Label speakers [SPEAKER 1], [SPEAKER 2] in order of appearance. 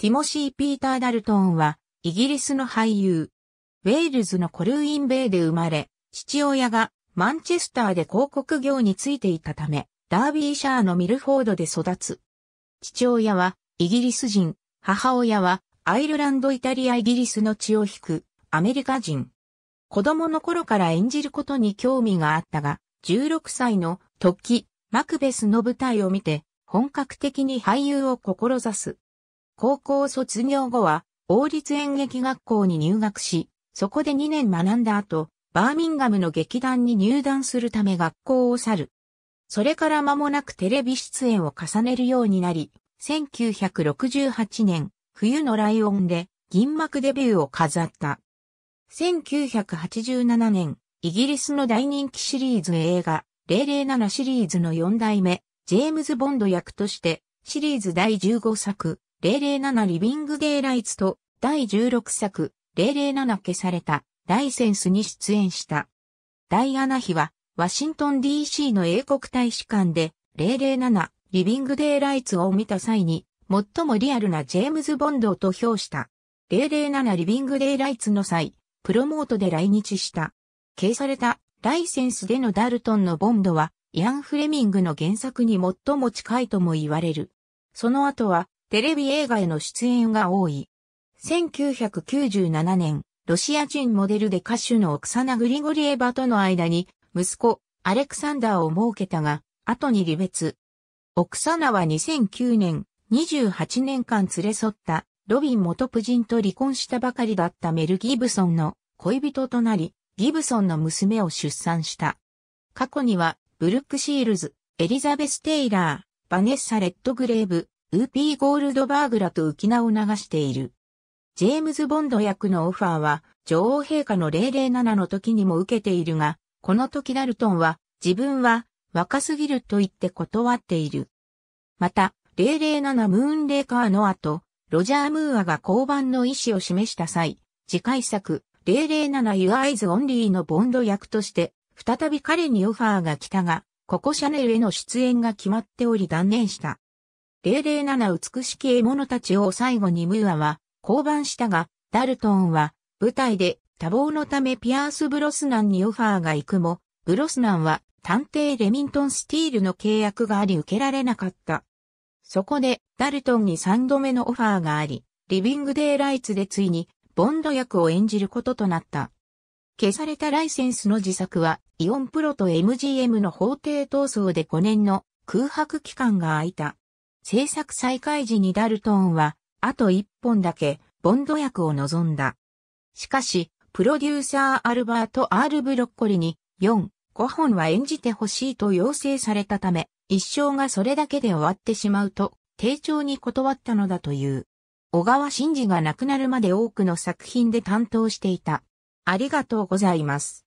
[SPEAKER 1] ティモシー・ピーター・ダルトンは、イギリスの俳優。ウェールズのコルーインベイで生まれ、父親がマンチェスターで広告業についていたため、ダービーシャーのミルフォードで育つ。父親はイギリス人、母親はアイルランド・イタリア・イギリスの血を引くアメリカ人。子供の頃から演じることに興味があったが、16歳の時、マクベスの舞台を見て、本格的に俳優を志す。高校卒業後は、王立演劇学校に入学し、そこで2年学んだ後、バーミンガムの劇団に入団するため学校を去る。それから間もなくテレビ出演を重ねるようになり、1968年、冬のライオンで銀幕デビューを飾った。1987年、イギリスの大人気シリーズ映画、007シリーズの4代目、ジェームズ・ボンド役として、シリーズ第15作、007リビングデイライツと第16作007消されたライセンスに出演した。ダイアナ妃はワシントン DC の英国大使館で007リビングデイライツを見た際に最もリアルなジェームズ・ボンドと評した。007リビングデイライツの際、プロモートで来日した。消されたライセンスでのダルトンのボンドは、ヤン・フレミングの原作に最も近いとも言われる。その後は、テレビ映画への出演が多い。1997年、ロシア人モデルで歌手のオクサナ・グリゴリエバとの間に、息子、アレクサンダーを設けたが、後に離別。オクサナは2009年、28年間連れ添った、ロビン元夫人と離婚したばかりだったメル・ギブソンの恋人となり、ギブソンの娘を出産した。過去には、ブルック・シールズ、エリザベス・テイラー、バネッサ・レッドグレーブ、ウーピー・ゴールドバーグらと浮き名を流している。ジェームズ・ボンド役のオファーは、女王陛下の007の時にも受けているが、この時ダルトンは、自分は、若すぎると言って断っている。また、007ムーンレーカーの後、ロジャー・ムーアが降板の意思を示した際、次回作、007ユアイズ・オンリーのボンド役として、再び彼にオファーが来たが、ここシャネルへの出演が決まっており断念した。007美しき獲物たちを最後にムーアは降板したが、ダルトンは舞台で多忙のためピアース・ブロスナンにオファーが行くも、ブロスナンは探偵レミントン・スティールの契約があり受けられなかった。そこでダルトンに3度目のオファーがあり、リビング・デイ・ライツでついにボンド役を演じることとなった。消されたライセンスの自作はイオンプロと MGM の法廷闘争で5年の空白期間が空いた。制作再開時にダルトンは、あと一本だけ、ボンド役を望んだ。しかし、プロデューサーアルバート・アール・ブロッコリに、4、5本は演じてほしいと要請されたため、一生がそれだけで終わってしまうと、丁重に断ったのだという。小川真司が亡くなるまで多くの作品で担当していた。ありがとうございます。